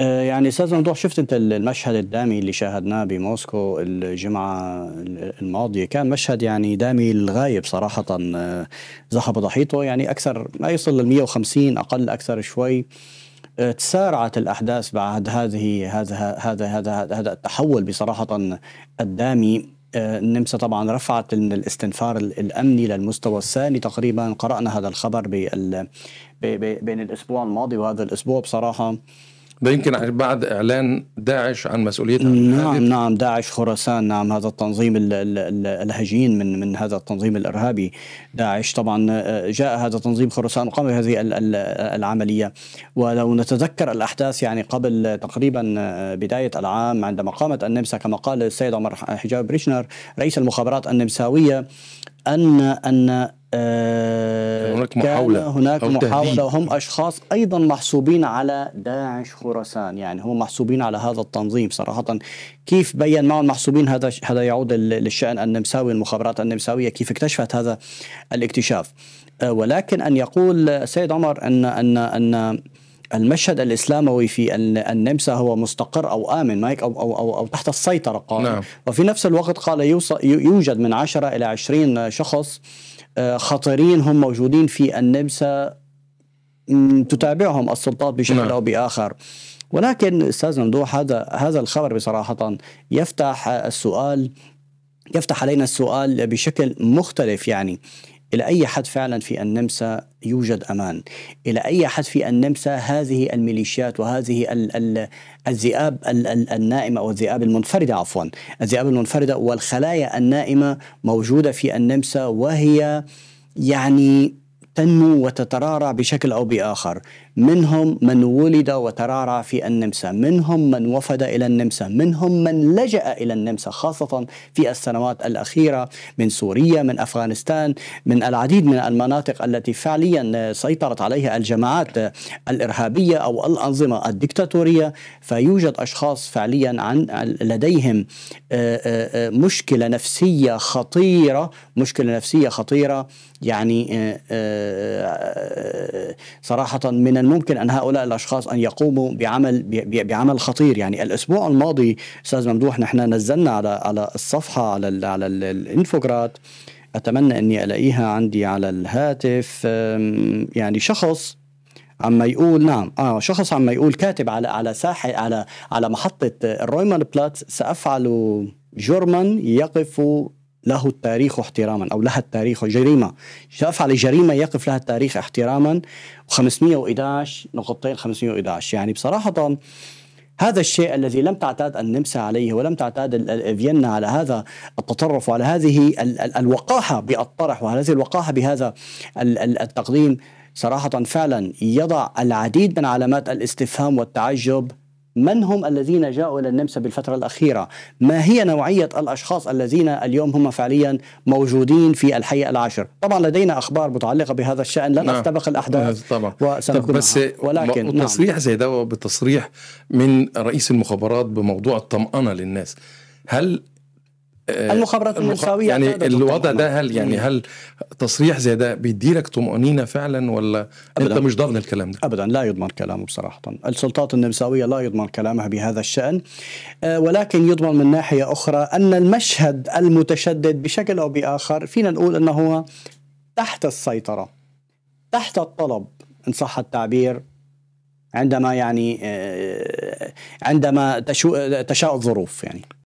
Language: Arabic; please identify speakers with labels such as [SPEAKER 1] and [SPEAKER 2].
[SPEAKER 1] آه، يعني استاذ ممدوح شفت انت المشهد الدامي اللي شاهدناه بموسكو الجمعه الماضيه كان مشهد يعني دامي للغايه بصراحه ذهب آه، ضحيته يعني اكثر ما يصل لل 150 اقل اكثر شوي آه، تسارعت الاحداث بعد هذه هذا هذا هذا هذا التحول بصراحه الدامي النمسا طبعا رفعت الاستنفار الامني للمستوى الثاني تقريبا قرانا هذا الخبر بين الاسبوع الماضي وهذا الاسبوع بصراحه ده يمكن بعد اعلان داعش عن مسؤوليتها نعم نعم داعش خراسان نعم هذا التنظيم الهجين من من هذا التنظيم الارهابي داعش طبعا آه، جاء هذا تنظيم خراسان وقام بهذه العمليه ولو نتذكر الاحداث يعني قبل تقريبا آه، بدايه العام عندما قامت النمسا كما قال السيد عمر حجاب بريشنر رئيس المخابرات النمساويه ان ان آه، هناك محاولة هناك محاولة وهم أشخاص أيضا محسوبين على داعش خراسان يعني هم محسوبين على هذا التنظيم صراحة كيف بين معهم محسوبين هذا هذا يعود للشأن النمساوي المخابرات النمساوية كيف اكتشفت هذا الاكتشاف آه، ولكن أن يقول السيد عمر أن أن أن المشهد الاسلاموي في النمسا هو مستقر او امن مايك او او او, أو تحت السيطره قال نعم. وفي نفس الوقت قال يوجد من 10 الى 20 شخص آه، خطيرين هم موجودين في النمسا تتابعهم السلطات بشكل نعم. او باخر ولكن استاذ ممدوح هذا هذا الخبر بصراحه يفتح السؤال يفتح علينا السؤال بشكل مختلف يعني إلى أي حد فعلا في النمسا يوجد أمان إلى أي حد في النمسا هذه الميليشيات وهذه الـ الـ الذئاب الـ الـ النائمة أو الذئاب المنفردة عفوا الذئاب المنفردة والخلايا النائمة موجودة في النمسا وهي يعني تنمو وتترعرع بشكل أو بآخر منهم من ولد وترعرع في النمسا منهم من وفد إلى النمسا منهم من لجأ إلى النمسا خاصة في السنوات الأخيرة من سوريا من أفغانستان من العديد من المناطق التي فعليا سيطرت عليها الجماعات الإرهابية أو الأنظمة الدكتاتورية فيوجد أشخاص فعليا عن لديهم مشكلة نفسية خطيرة مشكلة نفسية خطيرة يعني صراحة من الممكن أن هؤلاء الأشخاص أن يقوموا بعمل بعمل خطير يعني الأسبوع الماضي أستاذ ممدوح نحن نزلنا على على الصفحة على الـ على الـ الانفوجرات أتمنى أني ألاقيها عندي على الهاتف يعني شخص عم يقول نعم اه شخص عم يقول كاتب على على ساحه على على محطه الرويمان بلاتس سافعل جرما يقف له التاريخ احتراما أو لها التاريخ جريمة على جريمة يقف لها التاريخ احتراما 511 نقطتين 511 يعني بصراحة هذا الشيء الذي لم تعتاد النمسا عليه ولم تعتاد فيينا على هذا التطرف وعلى هذه الوقاحة بالطرح وعلى هذه الوقاحة بهذا التقديم صراحة فعلا يضع العديد من علامات الاستفهام والتعجب من هم الذين جاءوا إلى النمسا بالفترة الأخيرة ما هي نوعية الأشخاص الذين اليوم هم فعليا موجودين في الحي العاشر طبعا لدينا أخبار متعلقة بهذا الشأن لن نعم. أستبق الأحداث طبعا طب بس ولكن تصريح نعم. زي ده بتصريح من رئيس المخابرات بموضوع الطمأنة للناس هل آه، المخابرات المنساوية يعني الوضع ده هل يعني هل تصريح زي ده بيديلك طمأنينة فعلا ولا أبداً. انت مش ضامن الكلام ده؟ ابدا لا يضمن كلامه بصراحة، السلطات النمساوية لا يضمن كلامها بهذا الشأن آه، ولكن يضمن من ناحية أخرى أن المشهد المتشدد بشكل أو بآخر فينا نقول أنه هو تحت السيطرة تحت الطلب إن صح التعبير عندما يعني آه، عندما تشاء الظروف يعني